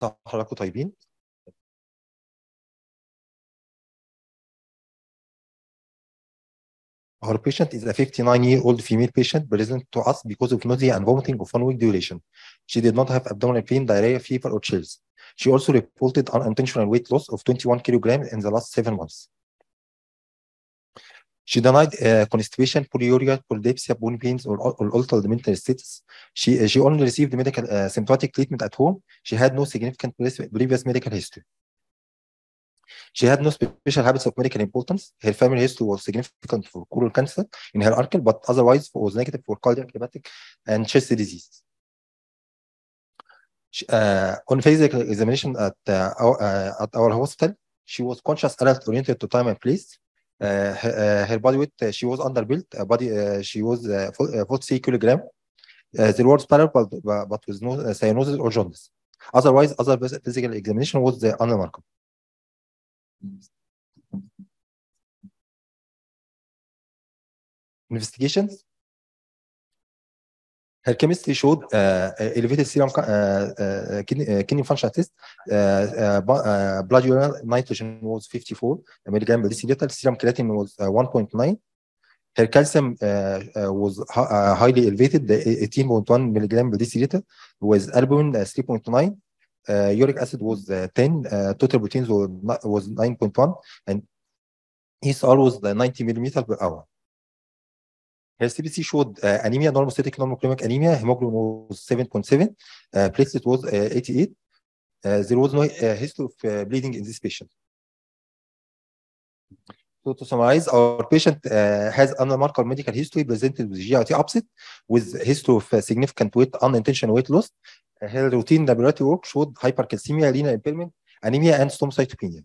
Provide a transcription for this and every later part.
Our patient is a 59-year-old female patient present to us because of nausea and vomiting of one week duration. She did not have abdominal pain, diarrhea, fever, or chills. She also reported unintentional weight loss of 21 kilograms in the last seven months. She denied uh, constipation, polyuria, polydipsia, bone pains, or, or altered mental status. She, uh, she only received medical uh, symptomatic treatment at home. She had no significant previous medical history. She had no special habits of medical importance. Her family history was significant for colon cancer in her uncle, but otherwise was negative for cardiac, hepatic, and chest disease. She, uh, on physical examination at, uh, our, uh, at our hospital, she was conscious, alert, oriented to time and place. Uh, her, uh, her, body weight, uh, she was underbuilt, body, she was 40 kilogram. there was parallel, but, but with no cyanosis or jaundice. Otherwise, other physical examination was the unremarkable. Investigations? Her chemistry showed elevated serum kidney, kidney function test. blood urinal nitrogen was 54 milligram per deciliter. Serum creatinine was 1.9. Her calcium was highly elevated, 18.1 milligram per deciliter, with albumin 3.9. Uh, uric acid was uh, 10, uh, total proteins was, was 9.1, and ESR was uh, 90 millimeter per hour. Her CBC showed uh, anemia, normocytic normal chromic anemia. Hemoglobin was 7.7. Uh, platelet was uh, 88. Uh, there was no uh, history of uh, bleeding in this patient. So to summarize, our patient has unremarkable medical history presented with GIT upset with history of significant weight, unintentional weight loss. her routine laboratory work showed hypercalcemia, renal impairment, anemia, and thrombocytopenia.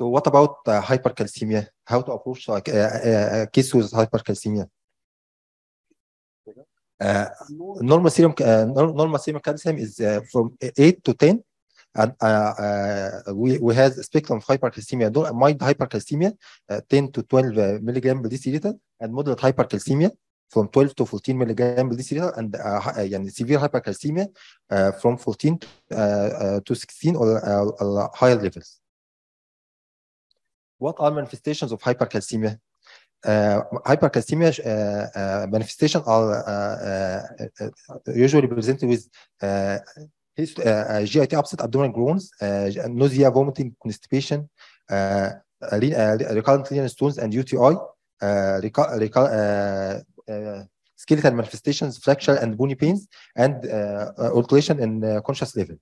So what about uh, hypercalcemia? How to approach uh, uh, case with hypercalcemia? Uh, normal serum uh, normal serum calcium is uh, from 8 to 10 and uh, uh, we, we have a spectrum of hypercalcemia, mild hypercalcemia, uh, 10 to 12 milligram per deciliter, and moderate hypercalcemia from 12 to 14 milligram per deciliter, and uh, and severe hypercalcemia uh, from 14 to, uh, uh, to 16 or uh, higher levels. What are manifestations of hypercalcemia? Uh, hypercalcemia uh, uh, manifestations are uh, uh, uh, usually presented with GIT upset, abdominal groans, nausea, vomiting, constipation, recurrent urinary stones, and UTI. skeletal manifestations, fracture and bony pains, and alteration in conscious level.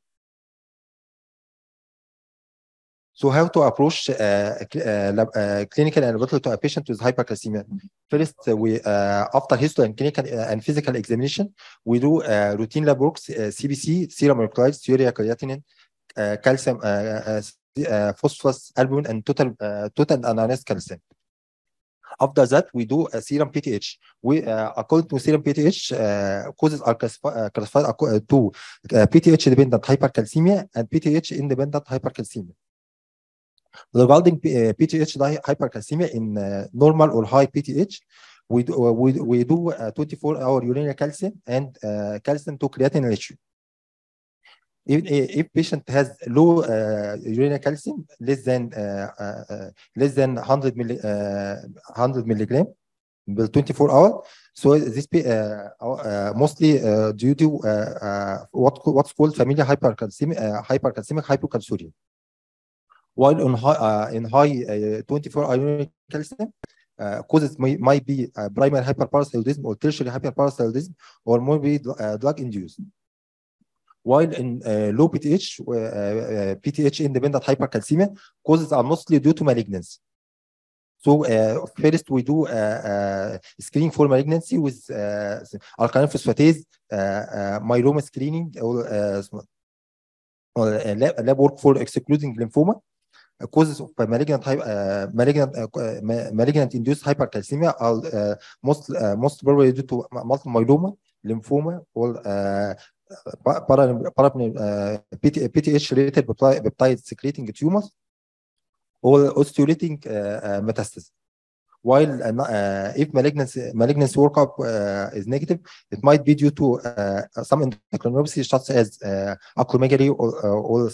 So how to approach uh, uh, uh, clinical and laboratory patient with hypercalcemia? Mm-hmm. First, uh, we uh, after history and clinical and physical examination, we do routine lab work, CBC, serum electrolytes, urea creatinine, calcium, phosphorus, albumin, and total total analyzed calcium. After that, we do a serum PTH. We uh, according to serum PTH, uh, causes are classified, classified to uh, PTH dependent hypercalcemia and PTH independent hypercalcemia regarding PTH eh, hypercalcemia in eh, normal or high PTH, we do, eh, we, we do 24 hour urinary calcium and calcium to creatinine ratio. If, if patient has low urinary calcium, less than less than 100, milli, 100 milligram, 24 hours. So this uh, uh, mostly uh, due to what what's called familial hypercalcemia hypercalcemic hypocalciuria. While on high, uh, in high uh, 24 iron calcium, uh, causes may, might be uh, primary hyperparathyroidism or tertiary hyperparathyroidism or might be drug-induced. While in low PTH, PTH-independent hypercalcemia causes are mostly due to malignancy. So uh, first we do uh, uh, screening for malignancy with uh, alkaline phosphatase, myeloma screening, or, lab, lab work for excluding lymphoma causes of malignant uh, malignant uh, uh malignant induced hypercalcemia are uh, most uh, most probably due to multiple myeloma, lymphoma, or uh, PTH uh, related peptide secreting tumors or osteolytic uh, uh metastasis. While uh, if malignancy, malignancy workup uh, is negative, it might be due to uh, some endocrinopathy such as acromegaly or, or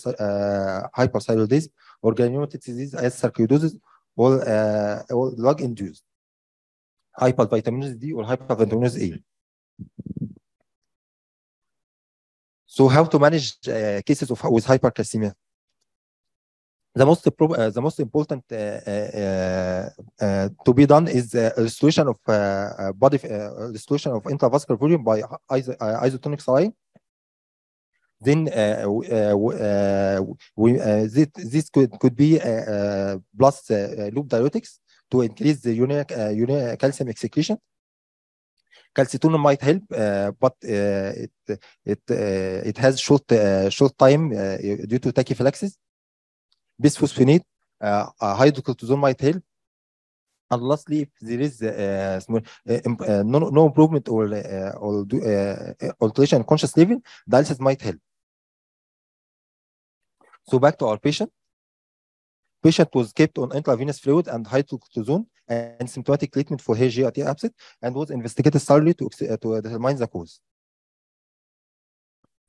hyperthyroidism Organic disease as sarcoidosis or, uh, or drug induced hypervitaminosis D or hypervitaminosis A. So how to manage uh, cases of with hypercalcemia? The most uh, the most important uh, uh, uh, uh to be done is restoration of body restoration of intravascular volume by isotonic saline then uh, uh, uh, we, this, this could, could be plus loop diuretics to increase the urinary, urinary calcium excretion calcitonin might help, uh, but uh, it it uh, it has short short time due to tachyphylaxis. Bisphosphonate, hydrocortisone might help. And lastly, if there is small, no, no improvement or or alteration in conscious living, dialysis might help. So back to our patient. Patient was kept on intravenous fluid and hydrocortisone and symptomatic treatment for her GRT upset and was investigated thoroughly to, uh, to determine the cause.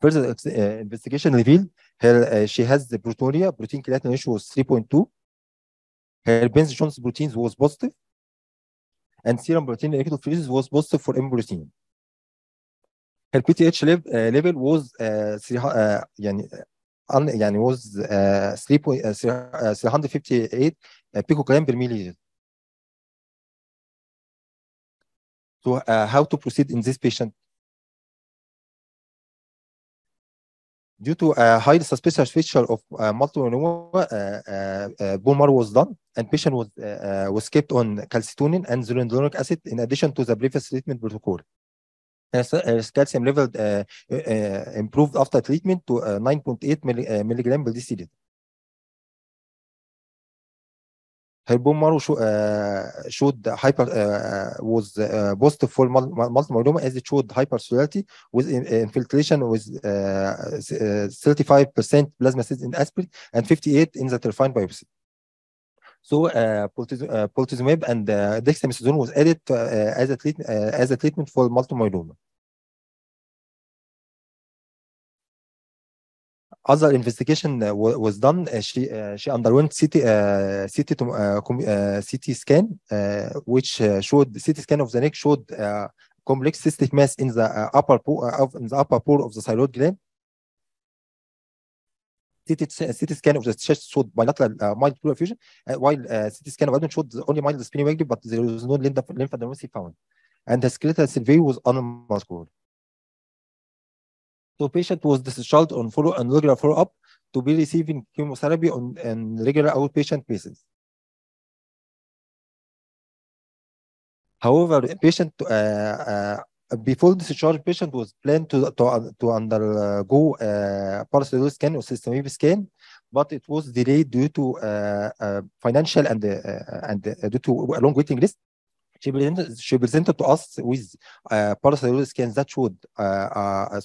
Further uh, investigation revealed her, uh, she has the proteinuria, protein creatinine ratio was 3.2. Her Benz-Jones proteins was positive and serum protein electrophoresis was positive for M protein. Her PTH level, uh, level was uh, uh, يعني was 358 picogram per milliliter. So uh, how to proceed in this patient? Due to a high suspicious feature of uh, multiple neuroma, uh, uh, bone marrow was done and patient was, was kept on calcitonin and zolindronic acid in addition to the previous treatment protocol. rescalcium level uh, uh, uh, improved after treatment to 9.8 milli milligram per deciliter. Her bone marrow show, uh, showed hyper uh, was uh, positive for multiple myeloma as it showed hypercellularity with infiltration with 35% plasma cells in aspirin and 58 in the refined biopsy. So uh, poltizumab and uh, dexamethasone was added as a treatment as a treatment for multiple myeloma. other investigation was done. Uh, she uh, she underwent CT uh, CT CT scan, which showed the CT scan of the neck showed complex cystic mass in the upper pore of in the upper pore of the thyroid gland. CT, CT scan of the chest showed bilateral uh, mild pleural effusion, uh, while uh, CT scan of abdomen showed only mild splenomegaly, but there was no lymphadenopathy found. And the skeletal survey was unmuscular. So patient was discharged on follow and regular follow-up to be receiving chemotherapy on an regular outpatient basis. However, patient uh, uh, before discharge, patient was planned to to, to undergo uh, partial scan or systemic scan, but it was delayed due to uh, uh, financial and uh, and due to a long waiting list she presented she presented to us with uh, parathyroid scans that showed uh, uh,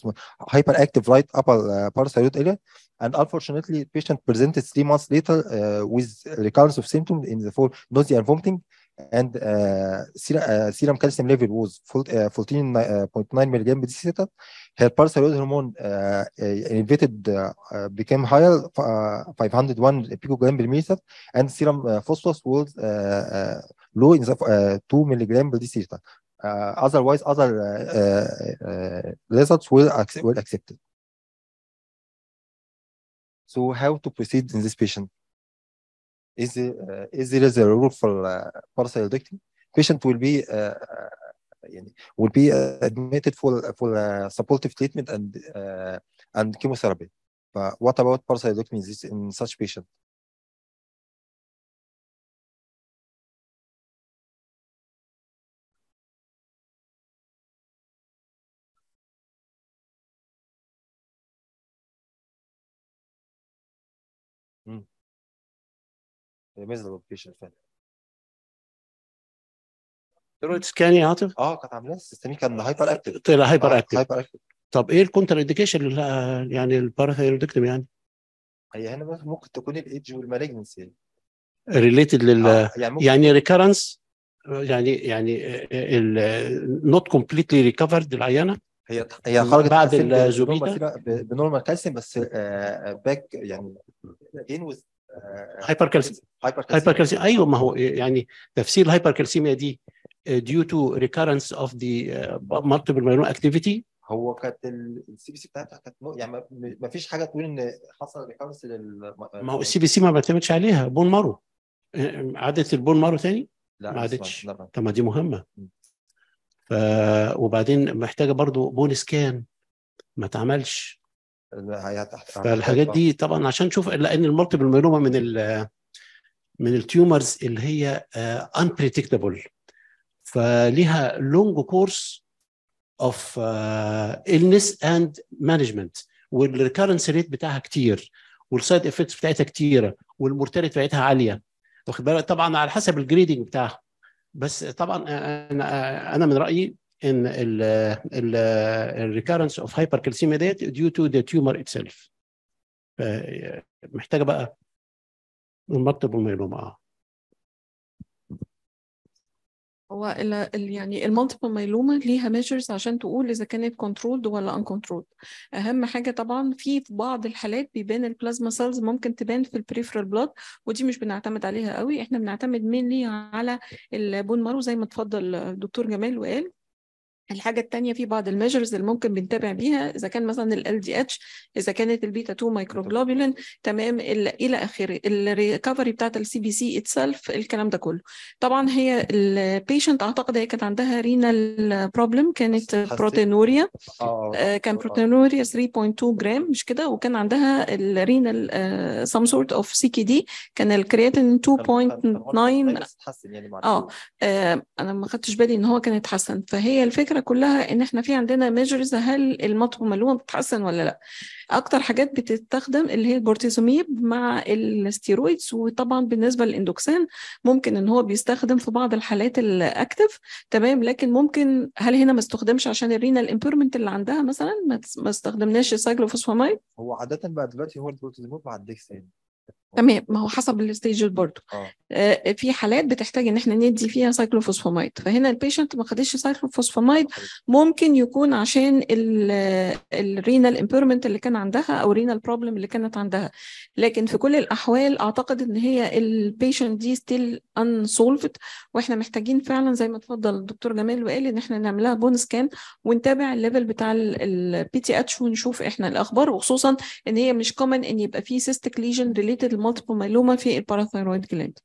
hyperactive right upper uh, parathyroid area, and unfortunately, patient presented three months later uh, with recurrence of symptoms in the form nausea and vomiting, and uh, serum, uh, serum calcium level was 14.9 uh, uh, milligram per deciliter. Her parathyroid hormone uh, uh elevated became higher, 501 picogram per milliliter, and serum phosphorus was low in the 2 milligram per deciliter. Uh, otherwise, other uh, uh, results will, ac will accepted. So how to proceed in this patient? Is, uh, is there is a rule for uh, Patient will be uh, will be admitted for for uh, supportive treatment and and chemotherapy. But what about partial ducting in such patient? ميزرابل بيشن فعلا ستيرويدز سكان يا عاطف؟ اه كانت عاملاه السيستمي كان هايبر اكتف طلع هايبر اكتف هايبر اكتف طب ايه الكونتر انديكيشن يعني الباراثايرودكتوم يعني؟ هي هنا ممكن تكون الايدج والمالجنسي يعني ريليتد لل آه يعني, يعني ريكرنس يعني يعني نوت كومبليتلي ريكفرد العيانه هي هي خرجت بعد الزبيده بنورمال كالسيوم بس باك آه، يعني وذ آه، هايبر كالسيميا هايبر كالسيميا ايوه ما هو يعني تفسير الهايبر كالسيميا دي ديو آه، تو recurrence اوف ذا مالتيبل myeloma اكتيفيتي هو كانت السي بي سي بتاعتها كانت يعني ما فيش حاجه تقول ان حصل ريكارنس لل آه، ما هو السي بي سي ما بيعتمدش عليها بون مارو عدت البون مارو تاني؟ لا ما عدتش نعم. طب ما دي مهمه ف وبعدين محتاجه برضو بون سكان ما اتعملش فالحاجات دي طبعا عشان نشوف لان المالتيبل ميلوما من الـ من التيومرز اللي هي بريدكتبل آه، فليها لونج كورس اوف النس اند مانجمنت والريكرنس ريت بتاعها كتير والسايد افكتس بتاعتها كتيره والمورتاليتي بتاعتها عاليه واخد بالك طبعا على حسب الجريدنج بتاعها بس طبعا انا آه، آه، انا من رايي in the recurrence of hypercalcemia ديت due to the tumor itself. محتاجه بقى المرطب والميلوما اه هو يعني المالتيبل مايلوما ليها ميجرز عشان تقول اذا كانت كنترولد ولا ان كنترولد اهم حاجه طبعا في في بعض الحالات بيبان البلازما سيلز ممكن تبان في البريفرال بلاد ودي مش بنعتمد عليها قوي احنا بنعتمد مينلي على البون مارو زي ما اتفضل الدكتور جمال وقال الحاجة التانية في بعض الميجرز اللي ممكن بنتابع بيها إذا كان مثلا ال LDH إذا كانت البيتا 2 مايكروجلوبولين تمام إلى آخره الريكفري بتاعت السي بي سي اتسلف الكلام ده كله طبعا هي البيشنت أعتقد هي كانت عندها رينال بروبلم كانت بروتينوريا آه، آه، آه، كان بروتينوريا 3.2 جرام مش كده وكان عندها الرينال سم سورت اوف سي كي دي كان يعني الكرياتين 2.9 اه انا ما خدتش بالي ان هو كان اتحسن فهي الفكره الفكره كلها ان احنا في عندنا ميجرز هل المطعم ملومه بتتحسن ولا لا اكتر حاجات بتستخدم اللي هي البورتيزوميب مع الستيرويدز وطبعا بالنسبه للاندوكسان ممكن ان هو بيستخدم في بعض الحالات الاكتف تمام لكن ممكن هل هنا ما استخدمش عشان الرينال امبيرمنت اللي عندها مثلا ما استخدمناش سايكلوفوسفامايد هو عاده بقى دلوقتي هو البورتيزوميب مع الدكسان تمام ما هو حسب الستيج برضه آه. آه في حالات بتحتاج ان احنا ندي فيها سايكلوفوسفامايد فهنا البيشنت ما خدش سايكلوفوسفامايد ممكن يكون عشان الرينال امبيرمنت اللي كان عندها او رينال بروبلم اللي كانت عندها لكن في كل الاحوال اعتقد ان هي البيشنت دي ستيل ان سولفد واحنا محتاجين فعلا زي ما اتفضل الدكتور جمال وقال ان احنا نعملها بون سكان ونتابع الليفل بتاع البي تي اتش ونشوف احنا الاخبار وخصوصا ان هي مش كومن ان يبقى في سيستيك ليجن ريليتد المالتيبل مايلوما في الباراثايرويد جلاند